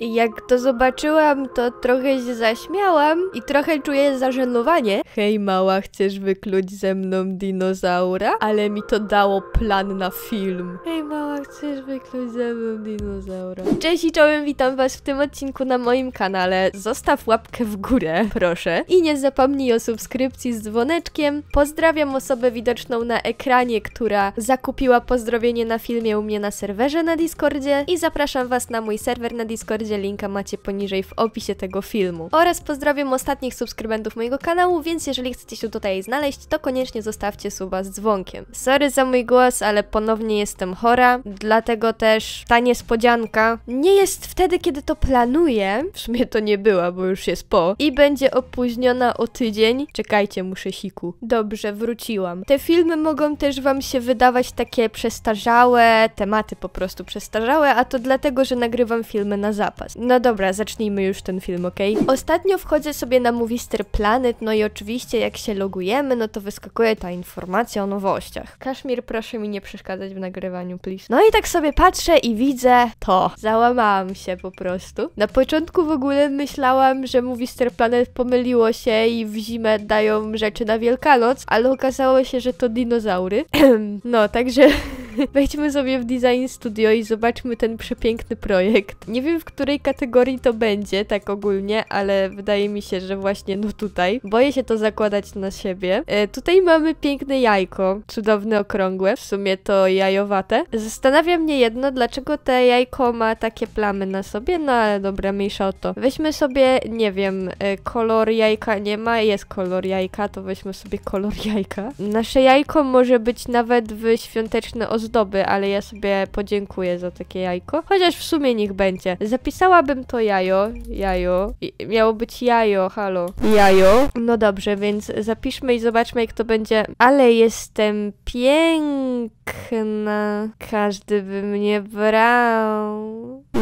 Jak to zobaczyłam, to trochę się zaśmiałam i trochę czuję zażenowanie. Hej mała, chcesz wykluć ze mną dinozaura? Ale mi to dało plan na film. Hej mała, chcesz wykluć ze mną dinozaura? Cześć i czołem, witam was w tym odcinku na moim kanale. Zostaw łapkę w górę, proszę. I nie zapomnij o subskrypcji z dzwoneczkiem. Pozdrawiam osobę widoczną na ekranie, która zakupiła pozdrowienie na filmie u mnie na serwerze na Discordzie. I zapraszam was na mój serwer na Discordzie linka macie poniżej w opisie tego filmu. Oraz pozdrawiam ostatnich subskrybentów mojego kanału, więc jeżeli chcecie się tutaj znaleźć, to koniecznie zostawcie suba z dzwonkiem. Sorry za mój głos, ale ponownie jestem chora, dlatego też ta niespodzianka nie jest wtedy, kiedy to planuję, w sumie to nie była, bo już jest po, i będzie opóźniona o tydzień. Czekajcie, muszę siku. Dobrze, wróciłam. Te filmy mogą też wam się wydawać takie przestarzałe, tematy po prostu przestarzałe, a to dlatego, że nagrywam filmy na zap. No dobra, zacznijmy już ten film, ok? Ostatnio wchodzę sobie na Movister Planet, no i oczywiście jak się logujemy, no to wyskakuje ta informacja o nowościach. Kaszmir, proszę mi nie przeszkadzać w nagrywaniu, please. No i tak sobie patrzę i widzę to. Załamałam się po prostu. Na początku w ogóle myślałam, że Movister Planet pomyliło się i w zimę dają rzeczy na Wielkanoc, ale okazało się, że to dinozaury. no, także... Wejdźmy sobie w Design Studio i zobaczmy ten przepiękny projekt. Nie wiem, w której kategorii to będzie, tak ogólnie, ale wydaje mi się, że właśnie no tutaj. Boję się to zakładać na siebie. E, tutaj mamy piękne jajko, cudowne, okrągłe, w sumie to jajowate. Zastanawia mnie jedno, dlaczego te jajko ma takie plamy na sobie, no ale dobra, mniejsza o to. Weźmy sobie, nie wiem, e, kolor jajka nie ma, jest kolor jajka, to weźmy sobie kolor jajka. Nasze jajko może być nawet w świąteczne ozdoby, ale ja sobie podziękuję za takie jajko. Chociaż w sumie niech będzie. Zapisałabym to jajo, jajo. miało być jajo, halo. Jajo. No dobrze, więc zapiszmy i zobaczmy jak to będzie. Ale jestem piękna. Każdy by mnie brał.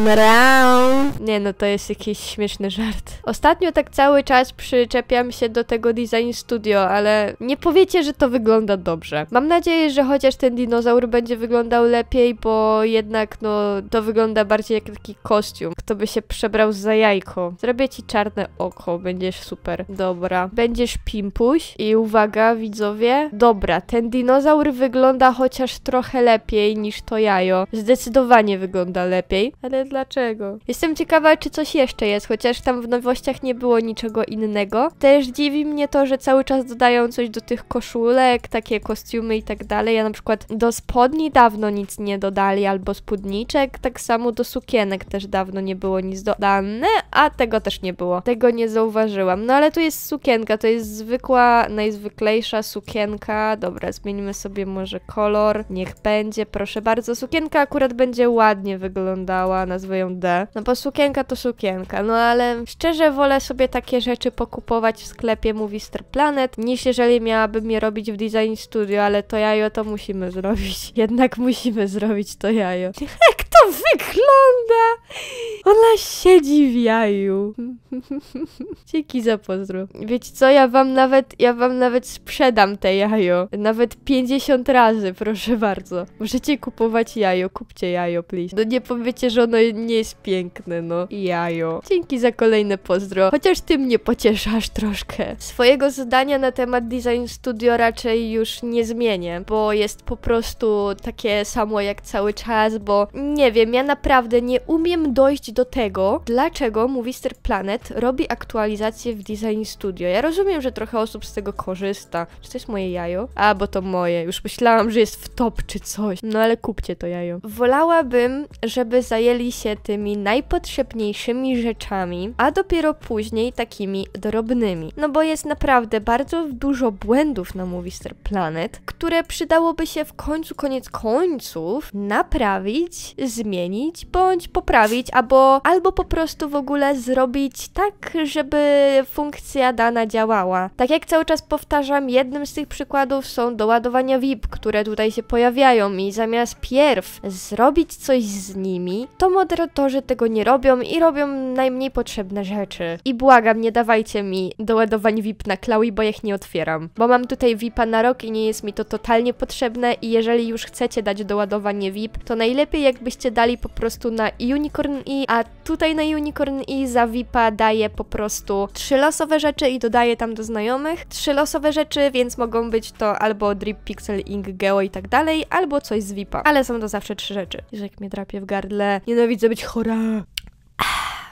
Mrał. Nie no, to jest jakiś śmieszny żart. Ostatnio tak cały czas przyczepiam się do tego design studio, ale nie powiecie, że to wygląda dobrze. Mam nadzieję, że chociaż ten dinozaur będzie wyglądał lepiej, bo jednak no to wygląda bardziej jak taki kostium. Kto by się przebrał za jajko. Zrobię ci czarne oko, będziesz super. Dobra. Będziesz pimpuś i uwaga widzowie. Dobra, ten dinozaur wygląda chociaż trochę lepiej niż to jajo. Zdecydowanie wygląda lepiej, ale dlaczego. Jestem ciekawa, czy coś jeszcze jest, chociaż tam w nowościach nie było niczego innego. Też dziwi mnie to, że cały czas dodają coś do tych koszulek, takie kostiumy i tak dalej. Ja na przykład do spodni dawno nic nie dodali, albo spódniczek, tak samo do sukienek też dawno nie było nic dodane, a tego też nie było. Tego nie zauważyłam. No ale tu jest sukienka, to jest zwykła, najzwyklejsza sukienka. Dobra, zmienimy sobie może kolor. Niech będzie, proszę bardzo. Sukienka akurat będzie ładnie wyglądała na nazwę ją D. No bo sukienka to sukienka, no ale szczerze wolę sobie takie rzeczy pokupować w sklepie Movistar Planet, niż jeżeli miałabym je robić w Design Studio, ale to jajo to musimy zrobić. Jednak musimy zrobić to jajo. Jak wygląda! Ona siedzi w jaju. Dzięki za pozdro. Wiecie co, ja wam nawet, ja wam nawet sprzedam te jajo. Nawet 50 razy, proszę bardzo. Możecie kupować jajo, kupcie jajo, please. No nie powiecie, że ono nie jest piękne, no. Jajo. Dzięki za kolejne pozdro. Chociaż ty mnie pocieszasz troszkę. Swojego zdania na temat design studio raczej już nie zmienię, bo jest po prostu takie samo jak cały czas, bo nie wiem, wiem, ja naprawdę nie umiem dojść do tego, dlaczego Movister Planet robi aktualizację w Design Studio. Ja rozumiem, że trochę osób z tego korzysta. Czy to jest moje jajo? A, bo to moje. Już myślałam, że jest w top czy coś. No ale kupcie to jajo. Wolałabym, żeby zajęli się tymi najpotrzebniejszymi rzeczami, a dopiero później takimi drobnymi. No bo jest naprawdę bardzo dużo błędów na Movister Planet, które przydałoby się w końcu, koniec końców naprawić, zmienić bądź poprawić, albo, albo po prostu w ogóle zrobić tak, żeby funkcja dana działała. Tak jak cały czas powtarzam, jednym z tych przykładów są doładowania VIP, które tutaj się pojawiają i zamiast pierw zrobić coś z nimi, to moderatorzy tego nie robią i robią najmniej potrzebne rzeczy. I błagam, nie dawajcie mi doładowań VIP na klaui, bo ich nie otwieram. Bo mam tutaj VIPa na rok i nie jest mi to totalnie potrzebne i jeżeli już chcecie dać doładowanie VIP, to najlepiej jakbyście dali po prostu na Unicorn E, a tutaj na Unicorn E za VIPa daje po prostu trzy losowe rzeczy i dodaje tam do znajomych trzy losowe rzeczy, więc mogą być to albo Drip Pixel Ink Geo i tak dalej, albo coś z VIPa, ale są to zawsze trzy rzeczy. Wiesz, jak mnie drapie w gardle, nienawidzę być chora.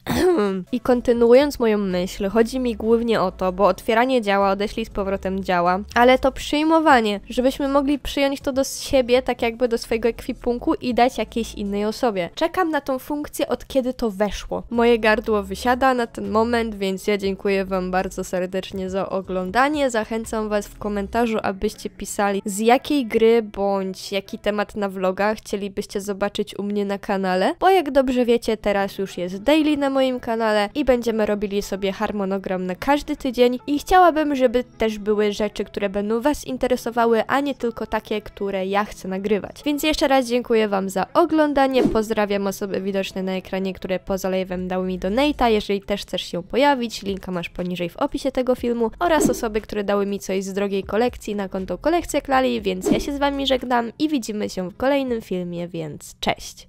I kontynuując moją myśl, chodzi mi głównie o to, bo otwieranie działa, odeślij z powrotem działa, ale to przyjmowanie, żebyśmy mogli przyjąć to do siebie, tak jakby do swojego ekwipunku i dać jakiejś innej osobie. Czekam na tą funkcję od kiedy to weszło. Moje gardło wysiada na ten moment, więc ja dziękuję Wam bardzo serdecznie za oglądanie. Zachęcam Was w komentarzu, abyście pisali z jakiej gry bądź jaki temat na vloga chcielibyście zobaczyć u mnie na kanale, bo jak dobrze wiecie, teraz już jest daily na moim kanale i będziemy robili sobie harmonogram na każdy tydzień i chciałabym, żeby też były rzeczy, które będą Was interesowały, a nie tylko takie, które ja chcę nagrywać. Więc jeszcze raz dziękuję Wam za oglądanie, pozdrawiam osoby widoczne na ekranie, które poza live'em dały mi donate'a, jeżeli też chcesz się pojawić, linka masz poniżej w opisie tego filmu oraz osoby, które dały mi coś z drogiej kolekcji na konto Kolekcja Klali, więc ja się z Wami żegnam i widzimy się w kolejnym filmie, więc cześć!